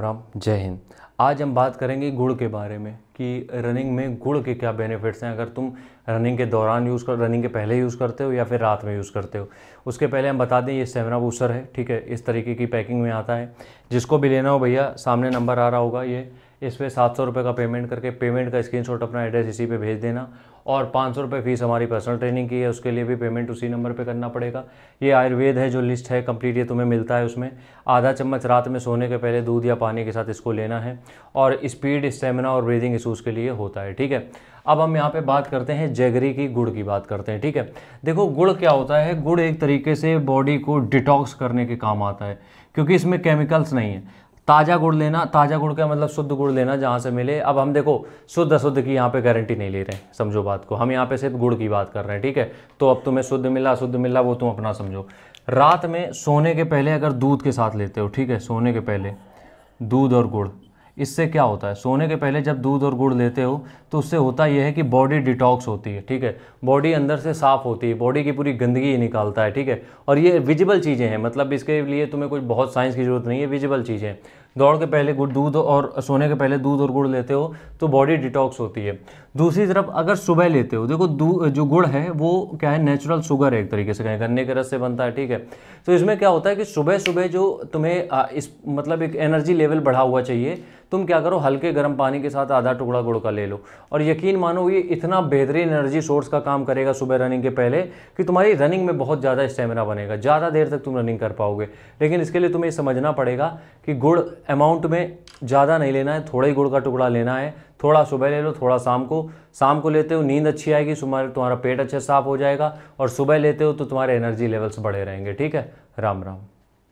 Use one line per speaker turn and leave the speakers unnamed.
राम राम जय हिंद आज हम बात करेंगे गुड़ के बारे में कि रनिंग में गुड़ के क्या बेनिफिट्स हैं अगर तुम रनिंग के दौरान यूज़ कर रनिंग के पहले यूज़ करते हो या फिर रात में यूज़ करते हो उसके पहले हम बता दें ये सेमरा बूसर है ठीक है इस तरीके की पैकिंग में आता है जिसको भी लेना हो भैया सामने नंबर आ रहा होगा ये इस पर सात सौ रुपये का पेमेंट करके पेमेंट का स्क्रीनशॉट अपना एड्रेस इसी पे भेज देना और पाँच सौ रुपये फ़ीस हमारी पर्सनल ट्रेनिंग की है उसके लिए भी पेमेंट उसी नंबर पे करना पड़ेगा ये आयुर्वेद है जो लिस्ट है कंप्लीट ये तुम्हें मिलता है उसमें आधा चम्मच रात में सोने के पहले दूध या पानी के साथ इसको लेना है और स्पीड स्टेमिना और ब्रीदिंग इशूज़ के लिए होता है ठीक है अब हम यहाँ पे बात करते हैं जैगरी की गुड़ की बात करते हैं ठीक है देखो गुड़ क्या होता है गुड़ एक तरीके से बॉडी को डिटॉक्स करने के काम आता है क्योंकि इसमें केमिकल्स नहीं है ताज़ा गुड़ लेना ताज़ा गुड़ का मतलब शुद्ध गुड़ लेना जहाँ से मिले अब हम देखो शुद्ध अशुद्ध की यहाँ पे गारंटी नहीं ले रहे हैं समझो बात को हम यहाँ पे सिर्फ गुड़ की बात कर रहे हैं ठीक है तो अब तुम्हें शुद्ध मिला अशुद्ध मिला वो तुम अपना समझो रात में सोने के पहले अगर दूध के साथ लेते हो ठीक है सोने के पहले दूध और गुड़ इससे क्या होता है सोने के पहले जब दूध और गुड़ लेते हो तो उससे होता यह है कि बॉडी डिटॉक्स होती है ठीक है बॉडी अंदर से साफ़ होती है बॉडी की पूरी गंदगी निकालता है ठीक है और ये विजिबल चीज़ें हैं मतलब इसके लिए तुम्हें कुछ बहुत साइंस की ज़रूरत नहीं है विजिबल चीज़ें दौड़ के पहले गुड़ दूध और सोने के पहले दूध और गुड़ लेते हो तो बॉडी डिटॉक्स होती है दूसरी तरफ अगर सुबह लेते हो देखो जो गुड़ है वो क्या है नेचुरल शुगर है एक तरीके से कहें गन्ने के रस से बनता है ठीक है तो इसमें क्या होता है कि सुबह सुबह जो तुम्हें आ, इस मतलब एक एनर्जी लेवल बढ़ा हुआ चाहिए तुम क्या करो हल्के गर्म पानी के साथ आधा टुकड़ा गुड़ का ले लो और यकीन मानो ये इतना बेहतरीन एनर्जी सोर्स का काम करेगा सुबह रनिंग के पहले कि तुम्हारी रनिंग में बहुत ज़्यादा स्टेमिना बनेगा ज़्यादा देर तक तुम रनिंग कर पाओगे लेकिन इसके लिए तुम्हें समझना पड़ेगा कि गुड़ अमाउंट में ज़्यादा नहीं लेना है थोड़ा ही गुड़ का टुकड़ा लेना है थोड़ा सुबह ले लो थोड़ा शाम को शाम को लेते हो नींद अच्छी आएगी सुबह तुम्हारा पेट अच्छा साफ हो जाएगा और सुबह लेते हो तो तुम्हारे एनर्जी लेवल्स बढ़े रहेंगे ठीक है राम राम